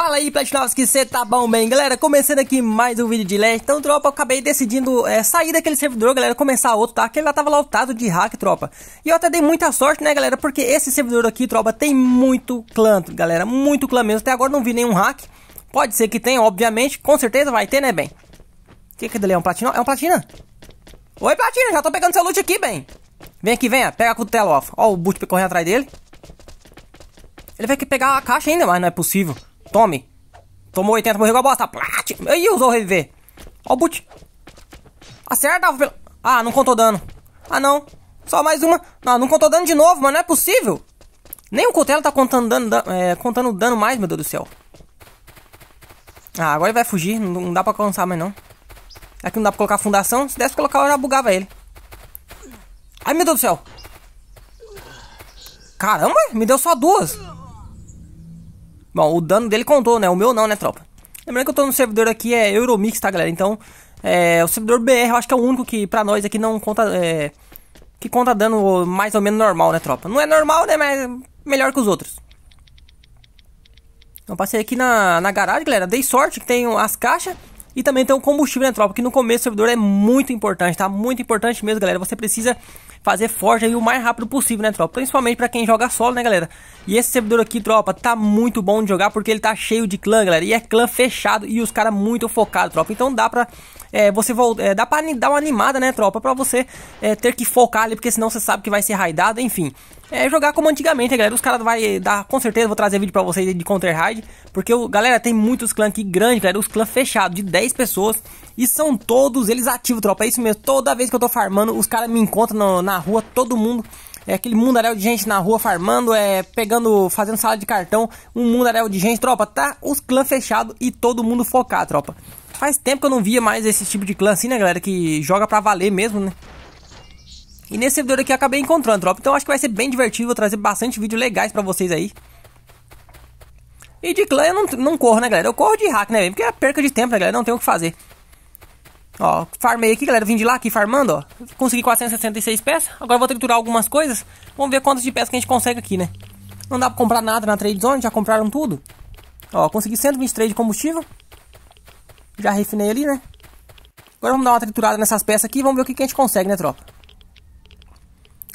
Fala aí, Platinovski, você tá bom, bem? Galera, começando aqui mais um vídeo de LED. Então, tropa, eu acabei decidindo é, sair daquele servidor, galera, começar outro, tá? Que ele lá tava lotado de hack, tropa. E eu até dei muita sorte, né, galera? Porque esse servidor aqui, tropa, tem muito clã, galera. Muito clã mesmo. Até agora não vi nenhum hack. Pode ser que tenha, obviamente. Com certeza vai ter, né, bem? O que que ele é um platina? É um platina? Oi, platina, já tô pegando seu loot aqui, bem. Vem aqui, venha. Pega a cutela, ó. Ó o boot correndo atrás dele. Ele vai que pegar a caixa ainda, mas não é possível. Tome. Tomou 80, morreu igual bosta. Plat. Aí usou reviver. Ó o boot. Acerta. Ah, não contou dano. Ah, não. Só mais uma. Não, não contou dano de novo, mas não é possível. Nem o Cutelo tá contando dano, é, contando dano mais, meu Deus do céu. Ah, agora ele vai fugir. Não, não dá pra alcançar mais, não. Aqui é não dá pra colocar fundação. Se desse colocar, eu já bugava ele. Ai, meu Deus do céu. Caramba, me deu só duas. Bom, o dano dele contou, né? O meu não, né, tropa? Lembrando que eu tô no servidor aqui, é Euromix, tá, galera? Então, é, o servidor BR eu acho que é o único que pra nós aqui não conta... É, que conta dano mais ou menos normal, né, tropa? Não é normal, né, mas melhor que os outros. Então, passei aqui na, na garagem, galera. Dei sorte que tem as caixas. E também tem o combustível, né, tropa? Que no começo o servidor é muito importante, tá? Muito importante mesmo, galera. Você precisa fazer forja aí o mais rápido possível, né, tropa? Principalmente para quem joga solo, né, galera? E esse servidor aqui, tropa, tá muito bom de jogar porque ele tá cheio de clã, galera. E é clã fechado e os caras muito focados, tropa. Então dá pra é, você volta, é, dá pra dar uma animada, né, tropa? Pra você é, ter que focar ali, porque senão você sabe que vai ser raidado, enfim. É jogar como antigamente, galera. Os caras vai dar, com certeza, vou trazer vídeo pra vocês de Counter Raid. Porque, o, galera, tem muitos clãs aqui grandes, galera. Os clãs fechados, de 10 pessoas. E são todos eles ativos, tropa. É isso mesmo. Toda vez que eu tô farmando, os caras me encontram no, na rua, todo mundo é aquele mundaréu de gente na rua farmando, é pegando, fazendo sala de cartão, um mundaréu de gente, tropa, tá os clãs fechados e todo mundo focar, tropa. Faz tempo que eu não via mais esse tipo de clã assim, né, galera, que joga pra valer mesmo, né. E nesse servidor aqui eu acabei encontrando, tropa, então acho que vai ser bem divertido, vou trazer bastante vídeos legais pra vocês aí. E de clã eu não, não corro, né, galera, eu corro de hack, né, porque é perca de tempo, né, galera, não tem o que fazer. Ó, farmei aqui, galera. Vim de lá aqui farmando, ó. Consegui 466 peças. Agora vou triturar algumas coisas. Vamos ver quantas de peças que a gente consegue aqui, né? Não dá pra comprar nada na trade zone, já compraram tudo. Ó, consegui 123 de combustível. Já refinei ali, né? Agora vamos dar uma triturada nessas peças aqui. Vamos ver o que, que a gente consegue, né, tropa?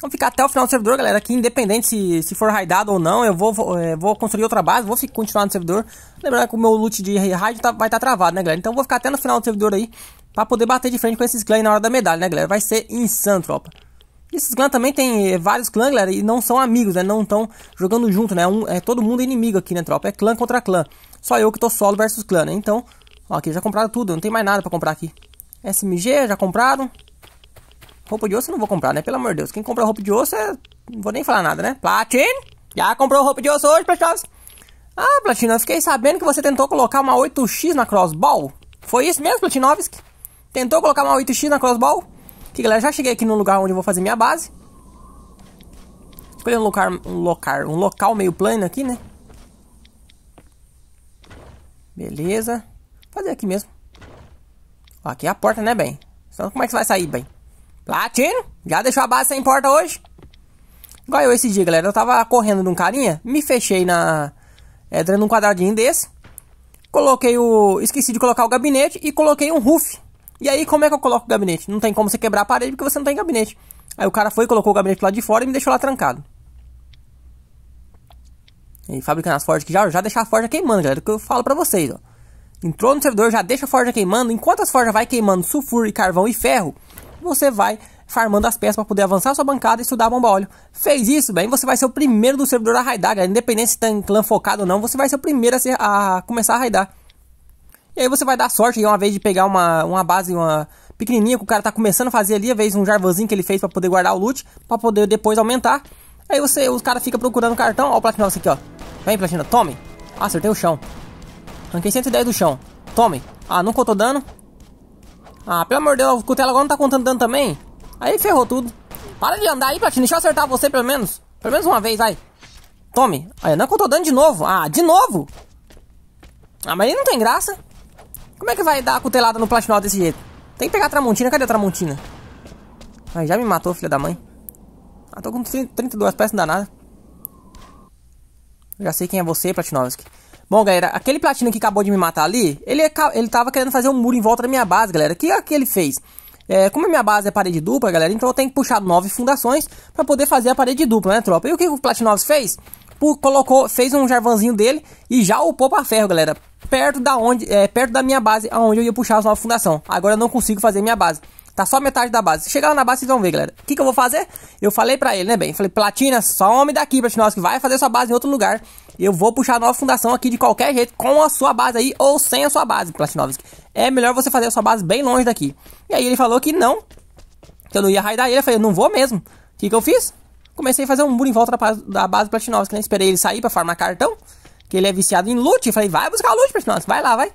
Vamos ficar até o final do servidor, galera. Aqui, independente se, se for raidado ou não, eu vou, é, vou construir outra base, vou continuar no servidor. Lembrando que o meu loot de raid tá, vai estar tá travado, né, galera? Então eu vou ficar até no final do servidor aí, pra poder bater de frente com esses clãs na hora da medalha, né, galera? Vai ser insano, tropa. Esses clãs também tem eh, vários clãs, galera, e não são amigos, né? Não estão jogando junto, né? Um, é todo mundo inimigo aqui, né, tropa? É clã contra clã. Só eu que tô solo versus clã, né? Então, ó, aqui já compraram tudo, não tem mais nada pra comprar aqui. SMG, já compraram. Roupa de osso eu não vou comprar, né? Pelo amor de Deus. Quem compra roupa de osso é. Não vou nem falar nada, né? Platine! Já comprou roupa de osso hoje, Platinos? Ah, Platino, eu fiquei sabendo que você tentou colocar uma 8x na crossball. Foi isso mesmo, Platinovski? Tentou colocar uma 8x na crossball? Que galera, já cheguei aqui no lugar onde eu vou fazer minha base. Escolhi um local, um local, um local meio plano aqui, né? Beleza. Fazer aqui mesmo. aqui é a porta, né, bem? Então como é que você vai sair, bem? Latino? Tá, já deixou a base sem porta hoje? Igual eu esse dia, galera. Eu tava correndo num carinha, me fechei na. É, dando um quadradinho desse. Coloquei o. Esqueci de colocar o gabinete e coloquei um roof. E aí, como é que eu coloco o gabinete? Não tem como você quebrar a parede porque você não tem gabinete. Aí o cara foi, colocou o gabinete lá de fora e me deixou lá trancado. E fabricando as forjas que já, já deixa a forja queimando, galera. Que eu falo pra vocês, ó. Entrou no servidor, já deixa a forja queimando. Enquanto as forjas vai queimando sulfuro e carvão e ferro, você vai farmando as peças para poder avançar sua bancada e estudar bomba óleo. Fez isso, bem, você vai ser o primeiro do servidor a raidar, galera. Independente se está tá clã focado ou não, você vai ser o primeiro a, ser, a começar a raidar. E aí você vai dar sorte de uma vez de pegar uma, uma base, uma pequenininha que o cara tá começando a fazer ali, a vez um jarvanzinho que ele fez para poder guardar o loot, para poder depois aumentar. Aí você, os cara fica procurando cartão, ó o Platinum aqui, ó. Vem, Platina, tome. Ah, acertei o chão. Ranquei 110 do chão. Tome. Ah, não contou dano. Ah, pelo amor de Deus, o Cutelo agora não tá contando dano também? Aí ferrou tudo. Para de andar aí, Platina. Deixa eu acertar você pelo menos. Pelo menos uma vez, vai. Tome. Aí, não contou é dano de novo. Ah, de novo? Ah, mas ele não tem graça. Como é que vai dar a cutelada no Platinal desse jeito? Tem que pegar a Tramontina. Cadê a Tramontina? Aí, já me matou, filha da mãe. Ah, tô com 32 peças, não dá nada. Já sei quem é você, Platinovski. Bom, galera, aquele platina que acabou de me matar ali, ele, é ele tava querendo fazer um muro em volta da minha base, galera. É o que, que ele fez? É, como a minha base é parede dupla, galera, então eu tenho que puxar nove fundações para poder fazer a parede dupla, né, tropa? E o que o Platinovs fez? colocou, fez um jarvanzinho dele e já upou pra ferro, galera. Perto da onde, é, perto da minha base, aonde eu ia puxar as nove fundações. Agora eu não consigo fazer minha base. Tá só metade da base. Chegar lá na base, vocês vão ver, galera. O que, que eu vou fazer? Eu falei pra ele, né, bem? Falei, Platina, some daqui, Platinovski. Vai fazer sua base em outro lugar. Eu vou puxar a nova fundação aqui de qualquer jeito, com a sua base aí, ou sem a sua base, Platinovski. É melhor você fazer a sua base bem longe daqui. E aí ele falou que não. Que eu não ia raidar ele. Eu falei, não vou mesmo. O que, que eu fiz? Comecei a fazer um muro em volta da base Platinovski, né? Esperei ele sair pra farmar cartão. Que ele é viciado em loot. Eu falei, vai buscar loot, Platinovski. Vai lá, vai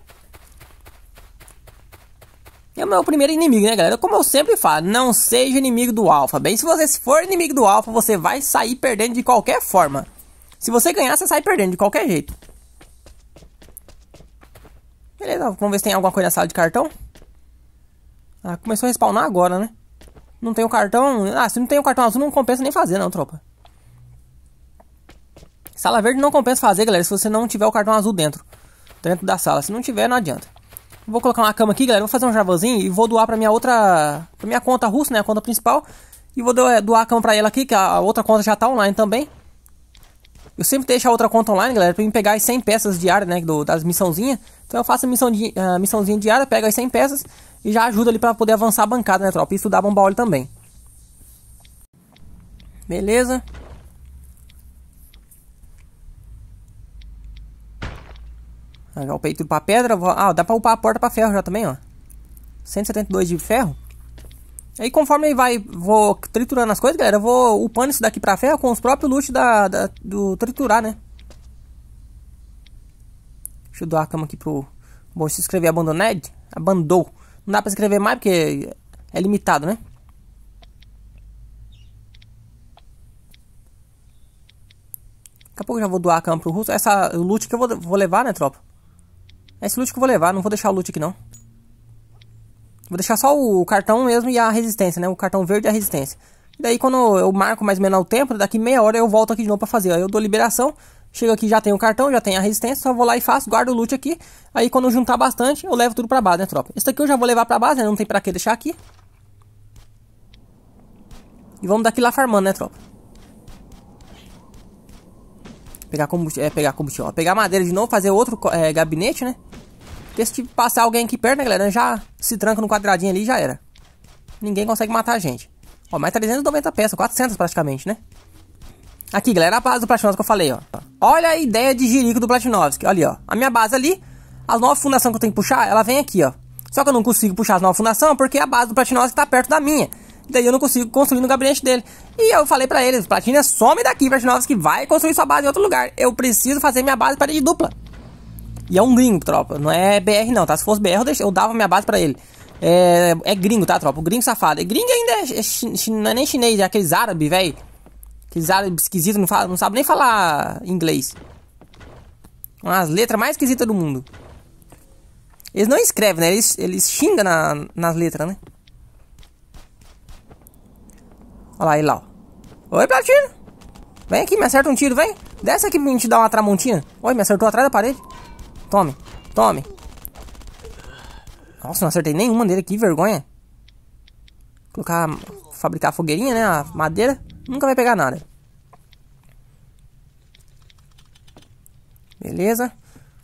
é o meu primeiro inimigo, né, galera? Como eu sempre falo, não seja inimigo do alfa. Bem, se você for inimigo do alfa, você vai sair perdendo de qualquer forma. Se você ganhar, você sai perdendo de qualquer jeito. Beleza, vamos ver se tem alguma coisa na sala de cartão. Ah, começou a respawnar agora, né? Não tem o cartão... Ah, se não tem o cartão azul, não compensa nem fazer, não, tropa. Sala verde não compensa fazer, galera, se você não tiver o cartão azul dentro. Dentro da sala. Se não tiver, não adianta. Vou colocar uma cama aqui, galera. Vou fazer um javazinho e vou doar pra minha outra. pra minha conta russa, né? A conta principal. E vou é, doar a cama pra ela aqui, que a outra conta já tá online também. Eu sempre deixo a outra conta online, galera, pra mim pegar as 100 peças diárias, né? Do, das missãozinhas. Então eu faço a missão de a missãozinha diária, pego as 100 peças e já ajuda ali pra poder avançar a bancada, né, tropa? E estudar bomba óleo também. Beleza. Já upei é tudo pra pedra. Vou... Ah, dá pra upar a porta pra ferro já também, ó. 172 de ferro. Aí conforme vai, vou triturando as coisas, galera, eu vou upando isso daqui pra ferro com os próprios loot da, da, do triturar, né? Deixa eu dar a cama aqui pro... Bom, se escrever abandoned, abandou. Não dá pra escrever mais porque é limitado, né? Daqui a pouco eu já vou doar a cama pro russo. Essa loot que eu vou, vou levar, né, tropa? É esse loot que eu vou levar, não vou deixar o loot aqui não. Vou deixar só o cartão mesmo e a resistência, né? O cartão verde e a resistência. Daí quando eu marco mais ou menos o tempo, daqui meia hora eu volto aqui de novo pra fazer. Aí eu dou liberação, chego aqui já tenho o cartão, já tenho a resistência, só vou lá e faço, guardo o loot aqui. Aí quando juntar bastante, eu levo tudo pra base, né, tropa? Esse daqui eu já vou levar pra base, né? Não tem pra que deixar aqui. E vamos daqui lá farmando, né, tropa? Pegar combustível, é, pegar combustível, ó. Pegar madeira de novo, fazer outro é, gabinete, né? Porque se passar alguém aqui perto, né, galera? Já se tranca no quadradinho ali e já era. Ninguém consegue matar a gente. Ó, mais 390 peças, 400 praticamente, né? Aqui, galera, a base do Platinovski que eu falei, ó. Olha a ideia de jirico do Platinovski. Olha, ó. A minha base ali, as novas fundações que eu tenho que puxar, ela vem aqui, ó. Só que eu não consigo puxar as novas fundações porque é a base do Platinovski tá perto da minha. Daí eu não consigo construir no gabinete dele. E eu falei pra eles, Platina, some daqui, Platinovski vai construir sua base em outro lugar. Eu preciso fazer minha base parede dupla. E é um gringo, tropa. Não é BR, não, tá? Se fosse BR, eu, eu dava minha base pra ele. É, é gringo, tá, tropa? O gringo safado. E gringo ainda é, é, não é nem chinês, é aqueles árabes, velho. Aqueles árabes esquisitos, não, fala, não sabe nem falar inglês. As letras mais esquisitas do mundo. Eles não escrevem, né? Eles, eles xingam na, nas letras, né? Olha lá ele lá, ó. Oi, Platino. Vem aqui, me acerta um tiro, vem. Desce aqui pra gente dar uma tramontina. Oi, me acertou atrás da parede. Tome, tome. Nossa, não acertei nenhuma dele aqui, vergonha. Colocar, fabricar a fogueirinha, né? A madeira. Nunca vai pegar nada. Beleza.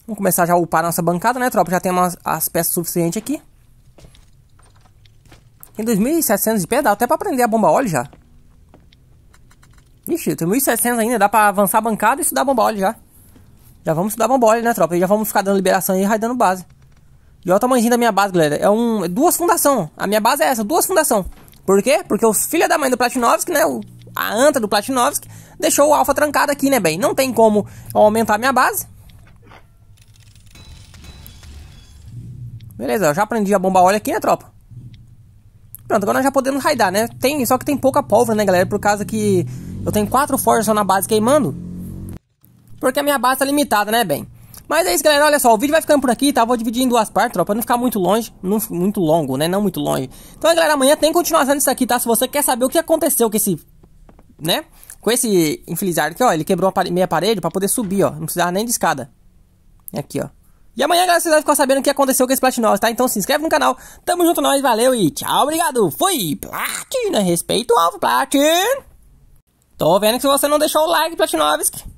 Vamos começar já a upar a nossa bancada, né, tropa? Já temos as peças suficientes aqui. Tem 2.700 de pé, dá até pra prender a bomba óleo já. Ixi, tem 1.700 ainda, dá pra avançar a bancada e estudar a bomba óleo já. Já vamos dar uma bola, né, tropa? E já vamos ficar dando liberação e raidando base. E olha o tamanhozinho da minha base, galera. É um. É duas fundação. A minha base é essa, duas fundação. Por quê? Porque os filhos da mãe do Platinovski, né? O, a anta do Platinovski, deixou o alfa trancado aqui, né, bem? Não tem como aumentar a minha base. Beleza, eu já aprendi a bomba óleo aqui, né, tropa? Pronto, agora nós já podemos raidar, né? Tem, só que tem pouca pólvora, né, galera? Por causa que eu tenho quatro forças só na base queimando. Porque a minha base tá limitada, né, bem? Mas é isso, galera. Olha só, o vídeo vai ficando por aqui, tá? Vou dividir em duas partes, ó, pra não ficar muito longe, não, muito longo, né? Não muito longe. Então, galera, amanhã tem continuação disso aqui, tá? Se você quer saber o que aconteceu com esse, né? Com esse infelizardo aqui, ó, ele quebrou a meia parede pra poder subir, ó. Não precisava nem de escada. É aqui, ó. E amanhã, galera, vocês vão ficar sabendo o que aconteceu com esse Platinós, tá? Então se inscreve no canal. Tamo junto, nós. Valeu e tchau, obrigado. Fui, Platin, né? Respeito ao Platin. Tô vendo que se você não deixou o like, Platinovski.